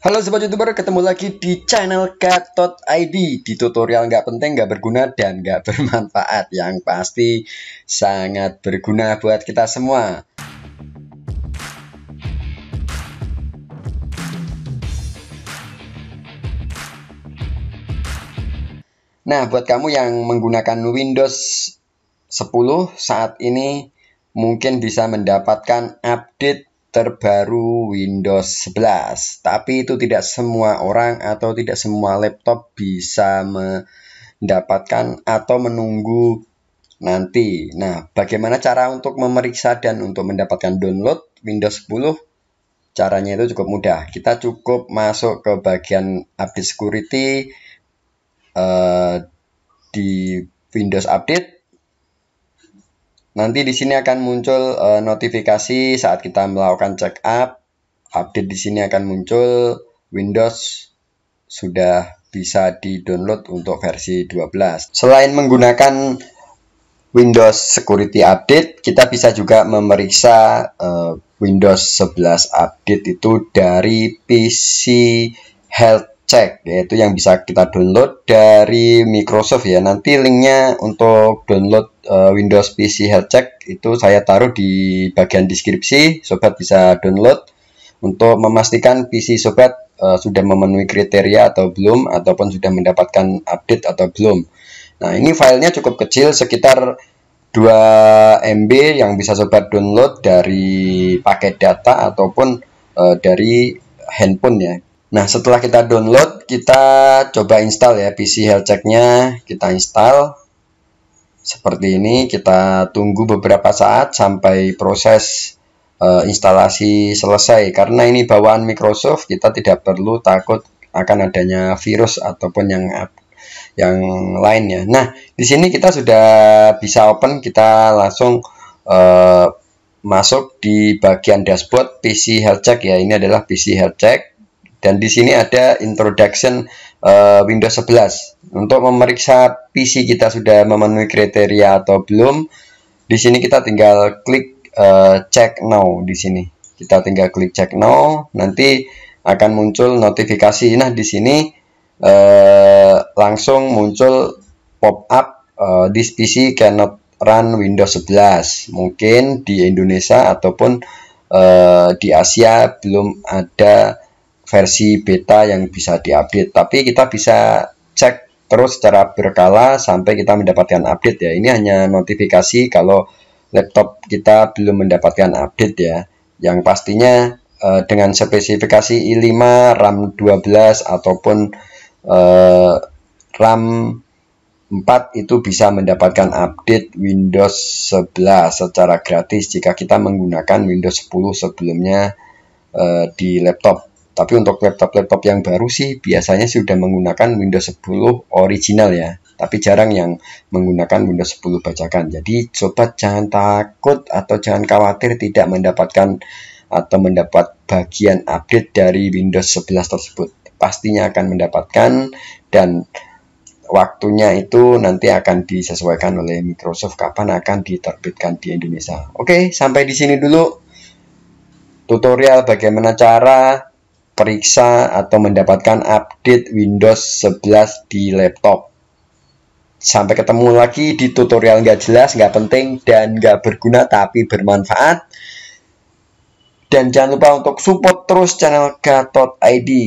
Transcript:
Halo sobat youtuber, ketemu lagi di channel Gatot ID Di tutorial nggak penting, nggak berguna, dan nggak bermanfaat Yang pasti sangat berguna buat kita semua Nah, buat kamu yang menggunakan Windows 10 saat ini mungkin bisa mendapatkan update terbaru Windows 11. Tapi itu tidak semua orang atau tidak semua laptop bisa mendapatkan atau menunggu nanti. Nah, bagaimana cara untuk memeriksa dan untuk mendapatkan download Windows 10? Caranya itu cukup mudah. Kita cukup masuk ke bagian update security uh, di Windows Update Nanti di sini akan muncul uh, notifikasi saat kita melakukan check up. Update di sini akan muncul Windows sudah bisa di-download untuk versi 12. Selain menggunakan Windows Security Update, kita bisa juga memeriksa uh, Windows 11 Update itu dari PC Health cek yaitu yang bisa kita download dari Microsoft ya nanti linknya untuk download uh, Windows PC Health Check itu saya taruh di bagian deskripsi sobat bisa download untuk memastikan PC sobat uh, sudah memenuhi kriteria atau belum ataupun sudah mendapatkan update atau belum nah ini filenya cukup kecil sekitar 2 MB yang bisa sobat download dari paket data ataupun uh, dari handphone ya Nah, setelah kita download, kita coba install ya PC health check-nya, kita install. Seperti ini, kita tunggu beberapa saat sampai proses e, instalasi selesai. Karena ini bawaan Microsoft, kita tidak perlu takut akan adanya virus ataupun yang yang lainnya. Nah, di sini kita sudah bisa open, kita langsung e, masuk di bagian dashboard PC health check ya. Ini adalah PC health check dan di sini ada introduction uh, Windows 11 untuk memeriksa PC kita sudah memenuhi kriteria atau belum di sini kita tinggal klik uh, check now di sini kita tinggal klik check now nanti akan muncul notifikasi nah di sini uh, langsung muncul pop up uh, this PC cannot run Windows 11 mungkin di Indonesia ataupun uh, di Asia belum ada versi beta yang bisa diupdate tapi kita bisa cek terus secara berkala sampai kita mendapatkan update ya ini hanya notifikasi kalau laptop kita belum mendapatkan update ya yang pastinya eh, dengan spesifikasi i5 RAM 12 ataupun eh, RAM 4 itu bisa mendapatkan update Windows 11 secara gratis jika kita menggunakan Windows 10 sebelumnya eh, di laptop. Tapi untuk laptop-laptop yang baru sih biasanya sudah menggunakan Windows 10 original ya. Tapi jarang yang menggunakan Windows 10 bajakan. Jadi coba jangan takut atau jangan khawatir tidak mendapatkan atau mendapat bagian update dari Windows 11 tersebut. Pastinya akan mendapatkan dan waktunya itu nanti akan disesuaikan oleh Microsoft kapan akan diterbitkan di Indonesia. Oke, sampai di sini dulu tutorial bagaimana cara periksa atau mendapatkan update Windows 11 di laptop. Sampai ketemu lagi di tutorial nggak jelas, nggak penting, dan nggak berguna tapi bermanfaat. Dan jangan lupa untuk support terus channel Gatot ID.